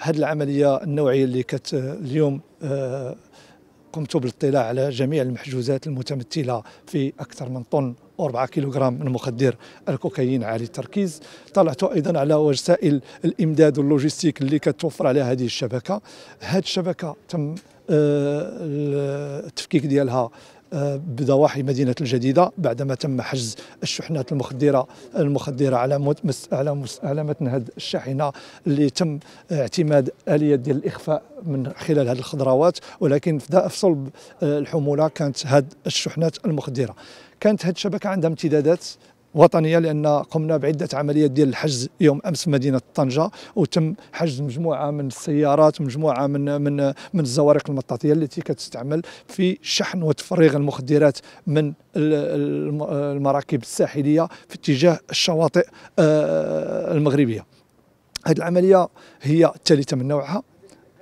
هذه العمليه النوعيه اللي كت اليوم آه، قمت بالاطلاع على جميع المحجوزات المتمثلة في أكثر من طن و4 كيلوغرام من مخدر الكوكايين عالي التركيز طلعت أيضا على وسائل الإمداد واللوجيستيك اللي كتوفر على هذه الشبكة هذه الشبكة تم آه، التفكيك ديالها بضواحي مدينة الجديدة بعدما تم حجز الشحنات المخدرة المخدرة على على على متن هذه الشاحنة اللي تم اعتماد آلية ديال الإخفاء من خلال هذه الخضروات ولكن في صلب آه، الحمولة كانت هذه الشحنات المخدرة كانت هذه الشبكة عندها امتدادات وطنيه لان قمنا بعده عمليات ديال الحجز يوم امس في مدينه طنجه وتم حجز مجموعه من السيارات ومجموعه من من من الزوارق المطاطيه التي كتستعمل في شحن وتفريغ المخدرات من المراكب الساحليه في اتجاه الشواطئ آه، المغربيه هذه العمليه هي الثالثه من نوعها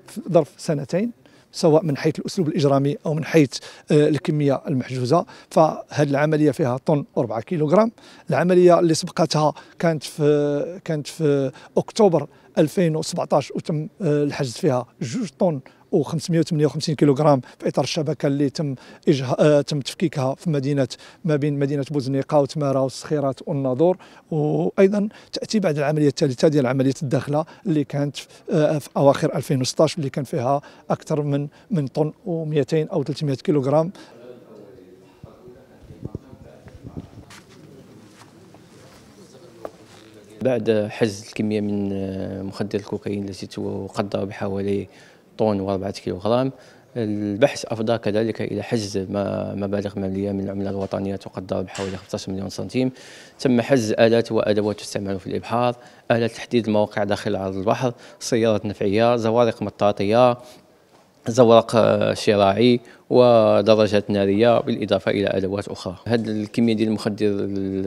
في ظرف سنتين سواء من حيث الاسلوب الاجرامي او من حيث آه، الكميه المحجوزه فهذه العمليه فيها طن و4 كيلوغرام العمليه اللي سبقتها كانت في كانت في اكتوبر 2017 وتم آه، الحجز فيها جوج طن و558 كيلوغرام في اطار الشبكه اللي تم إجه... آه، تم تفكيكها في مدينه ما بين مدينه بوزنيقه وتماره والصخيرات والناظور وايضا تاتي بعد العمليه الثالثه ديال عمليه الداخله اللي كانت في آه، اواخر 2016 اللي كان فيها اكثر من من طن و200 او 300 كيلوغرام بعد حجز الكمية من آه، مخدر الكوكايين التي تقدر بحوالي طن و4 كيلوغرام البحث أفضى كذلك إلى حجز مبالغ مالية من العملة الوطنية تقدر بحوالي 15 مليون سنتيم تم حجز آلات وأدوات تستعمل في الإبحار آلات تحديد المواقع داخل عرض البحر سيارات نفعية زوارق مطاطية زورق آه، شراعي ودرجات ناريه بالاضافه الى ادوات اخرى هذه الكميه ديال المخدر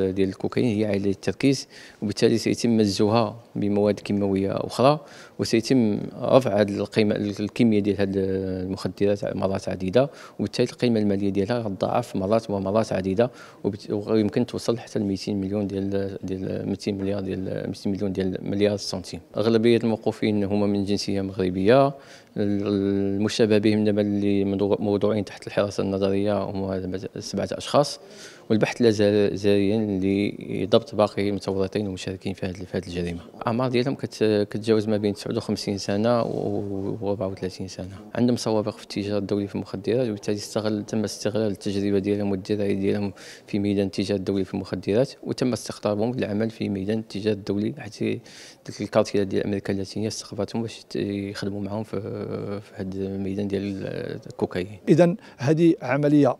ديال الكوكايين هي عاليه التركيز وبالتالي سيتم مزجها بمواد كيماويه اخرى وسيتم رفع هذه القيمه الكميه ديال هذه المخدرات مرات عديده وبالتالي القيمه الماليه ديالها غتضاعف مرات ومرات عديده ويمكن توصل حتى ل 200 مليون ديال ديال 200 مليار ديال 200 مليون ديال مليار سنتيم اغلبيه الموقوفين هما من جنسيه مغربيه المشابه بهم دابا اللي موضوع مشروعين تحت الحراسة النظرية هم سبعة أشخاص والبحث لا زال جاريا لضبط باقي المتورطين والمشاركين في هذه الجريمه الاعمار ديالهم كتجاوز ما بين 59 سنه و 34 سنه عندهم سوابق في التجاره الدولي في المخدرات وبالتالي استغل تم استغلال التجربه ديالهم والدراية ديالهم في ميدان التجاره الدولي في المخدرات وتم استقطابهم للعمل في ميدان التجاره الدولي حتى ديك الكارتيلا ديال امريكا اللاتينيه استقطبتهم باش يخدموا معاهم في, في هذا الميدان ديال الكوكايين اذا هذه عمليه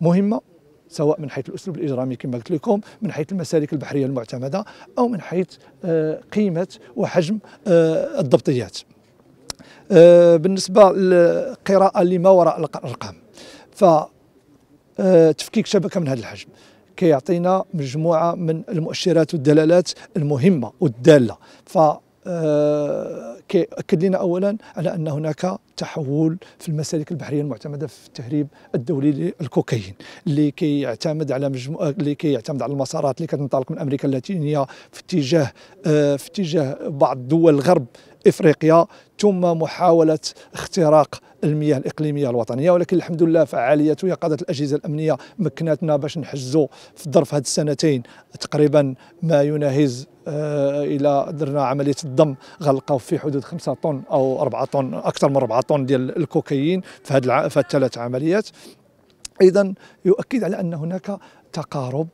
مهمه سواء من حيث الاسلوب الاجرامي كما قلت لكم من حيث المسالك البحريه المعتمده او من حيث آه، قيمه وحجم آه، الضبطيات آه، بالنسبه للقراءه لما وراء الارقام ف تفكيك شبكه من هذا الحجم كيعطينا مجموعه من المؤشرات والدلالات المهمه والداله ف كيأكد لنا اولا على ان هناك التحول في المسالك البحريه المعتمده في التهريب الدولي للكوكايين اللي كيعتمد على مجموعه اللي كيعتمد على المسارات اللي كتنطلق من امريكا اللاتينيه في اتجاه آه، في اتجاه بعض دول غرب افريقيا ثم محاوله اختراق المياه الاقليميه الوطنيه ولكن الحمد لله فعاليته هي قاده الاجهزه الامنيه مكناتنا باش نحجزوا في ظرف هذه السنتين تقريبا ما يناهز آه، الى درنا عمليه الضم غلقوا في حدود 5 طن او 4 طن اكثر من 4 طن طن ديال الكوكايين في هذه الثلاث عمليات اذا يؤكد على ان هناك تقارب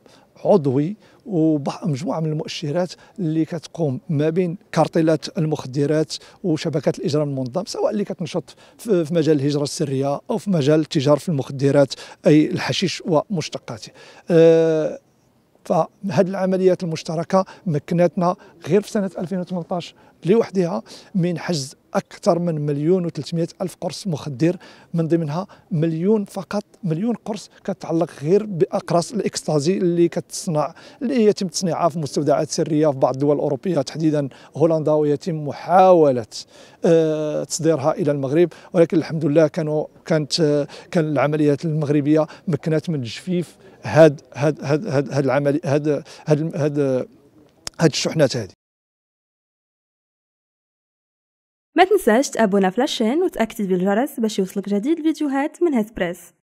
عضوي ومجموعه من المؤشرات اللي كتقوم ما بين كارتيلات المخدرات وشبكات الاجرام المنظم سواء اللي كتنشط في مجال الهجره السريه او في مجال التجاره في المخدرات اي الحشيش ومشتقاته. آه، فهذه العمليات المشتركه مكنتنا غير في سنه 2018 لوحدها من حجز اكثر من مليون و300 الف قرص مخدر من ضمنها مليون فقط مليون قرص كتعلق غير باقراص الاكستازي اللي كتصنع اللي يتم تصنيعها في مستودعات سريه في بعض الدول الاوروبيه تحديدا هولندا ويتم محاوله آه، تصديرها الى المغرب ولكن الحمد لله كانوا كانت آه، كان العمليات المغربيه مكنت من تجفيف هاد هاد هاد هاد, هاد العمل هاد هاد هاد, هاد, الشحنات هادي ما تنساش تابونا فلاشين وتاكتب الجرس باش يوصلك جديد الفيديوهات من هاد بريس